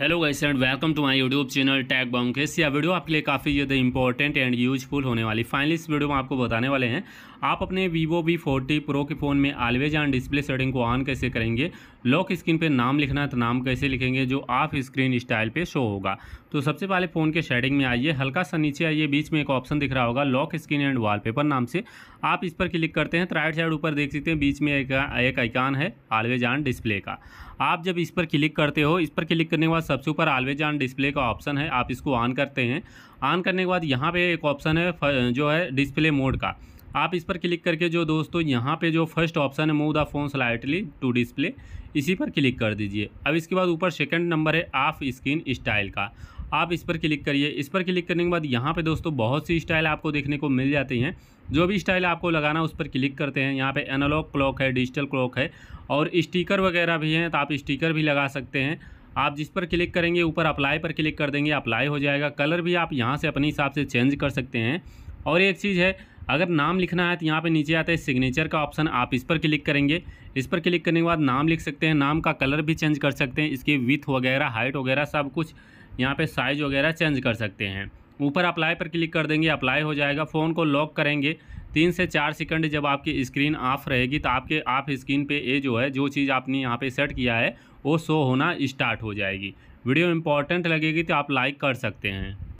hello guys and welcome to my YouTube channel tag bounces यह video आपके लिए काफ़ी ज़्यादा इंपॉर्टेंट एंड यूजफुल होने वाली फाइनली इस वीडियो में आपको बताने वाले हैं आप अपने वीवो वी फोर्टी प्रो के फ़ोन में आलवेज एंड डिस्प्ले सेटिंग को ऑन कैसे करेंगे लॉक स्क्रीन पे नाम लिखना है तो नाम कैसे लिखेंगे जो ऑफ स्क्रीन स्टाइल पर शो होगा तो सबसे पहले फ़ोन के शेडिंग में आइए हल्का सा नीचे आइए बीच में एक ऑप्शन दिख रहा होगा लॉक स्क्रीन एंड वाल नाम से आप इस पर क्लिक करते हैं तो राइट साइड ऊपर देख सकते हैं बीच में एक आइकान है आलवेज एंड डिस्प्ले का आप जब इस पर क्लिक करते हो इस पर क्लिक करने के बाद सबसे ऊपर ऑलवेज ऑन डिस्प्ले का ऑप्शन है आप इसको ऑन करते हैं ऑन करने के बाद यहाँ पे एक ऑप्शन है जो है डिस्प्ले मोड का आप इस पर क्लिक करके जो दोस्तों यहाँ पे जो फर्स्ट ऑप्शन है move the phone slightly to display इसी पर क्लिक कर दीजिए अब इसके बाद ऊपर सेकंड नंबर है ऑफ स्क्रीन स्टाइल का आप इस पर क्लिक करिए इस पर क्लिक करने के बाद यहाँ पे दोस्तों बहुत सी स्टाइल आपको देखने को मिल जाती हैं जो भी स्टाइल आपको लगाना उस पर क्लिक करते हैं यहाँ पे एनालॉग क्लॉक है डिजिटल क्लॉक है और स्टिकर वगैरह भी हैं तो आप स्टिकर भी लगा सकते हैं आप जिस पर क्लिक करेंगे ऊपर अप्लाई पर क्लिक कर देंगे अप्लाई हो जाएगा कलर भी आप यहाँ से अपने हिसाब से चेंज कर सकते हैं और एक चीज़ है अगर नाम लिखना है तो यहाँ पे नीचे आता है सिग्नेचर का ऑप्शन आप इस पर क्लिक करेंगे इस पर क्लिक करने के बाद नाम लिख सकते हैं नाम का कलर भी चेंज कर सकते हैं इसकी विथ वगैरह हाइट वगैरह सब कुछ यहाँ पे साइज़ वगैरह चेंज कर सकते हैं ऊपर अप्लाई पर क्लिक कर देंगे अप्लाई हो जाएगा फ़ोन को लॉक करेंगे तीन से चार सेकंड जब आपकी स्क्रीन ऑफ रहेगी तो आपके आप स्क्रीन पे ये जो है जो चीज़ आपने यहाँ पे सेट किया है वो शो होना स्टार्ट हो जाएगी वीडियो इंपॉर्टेंट लगेगी तो आप लाइक कर सकते हैं